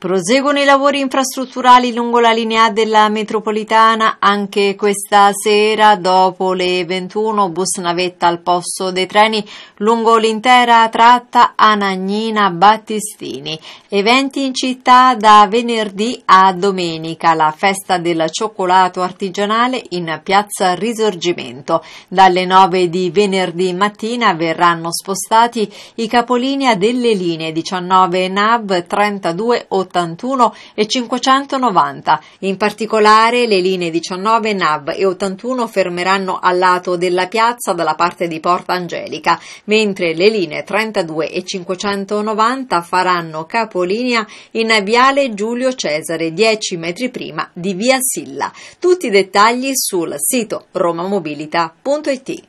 Proseguono i lavori infrastrutturali lungo la linea della metropolitana anche questa sera dopo le 21 bus navetta al posto dei treni lungo l'intera tratta Anagnina Battistini. Eventi in città da venerdì a domenica, la festa del cioccolato artigianale in piazza Risorgimento. Dalle 9 di venerdì mattina verranno spostati i capolinea delle linee 19 NAV 32 80 81 e 590. In particolare le linee 19 NAV e 81 fermeranno al lato della piazza dalla parte di Porta Angelica, mentre le linee 32 e 590 faranno capolinea in Viale Giulio Cesare, 10 metri prima di Via Silla. Tutti i dettagli sul sito romamobilita.it.